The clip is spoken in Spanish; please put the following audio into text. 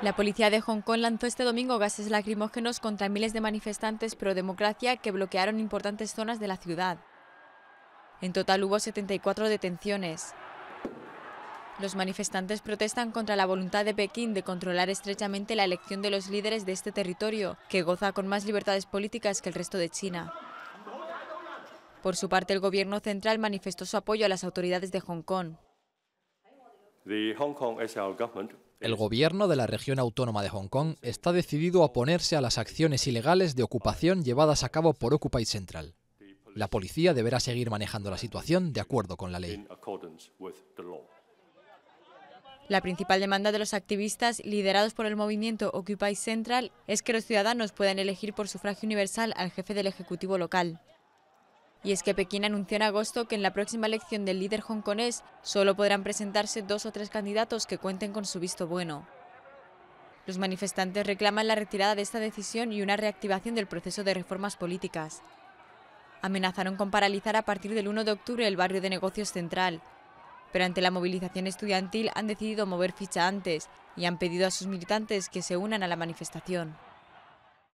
La policía de Hong Kong lanzó este domingo gases lacrimógenos contra miles de manifestantes pro democracia que bloquearon importantes zonas de la ciudad. En total hubo 74 detenciones. Los manifestantes protestan contra la voluntad de Pekín de controlar estrechamente la elección de los líderes de este territorio, que goza con más libertades políticas que el resto de China. Por su parte, el gobierno central manifestó su apoyo a las autoridades de Hong Kong. El gobierno de la región autónoma de Hong Kong está decidido a oponerse a las acciones ilegales de ocupación llevadas a cabo por Occupy Central. La policía deberá seguir manejando la situación de acuerdo con la ley. La principal demanda de los activistas liderados por el movimiento Occupy Central es que los ciudadanos puedan elegir por sufragio universal al jefe del Ejecutivo local. Y es que Pekín anunció en agosto que en la próxima elección del líder hongkonés solo podrán presentarse dos o tres candidatos que cuenten con su visto bueno. Los manifestantes reclaman la retirada de esta decisión y una reactivación del proceso de reformas políticas. Amenazaron con paralizar a partir del 1 de octubre el barrio de negocios central, pero ante la movilización estudiantil han decidido mover ficha antes y han pedido a sus militantes que se unan a la manifestación.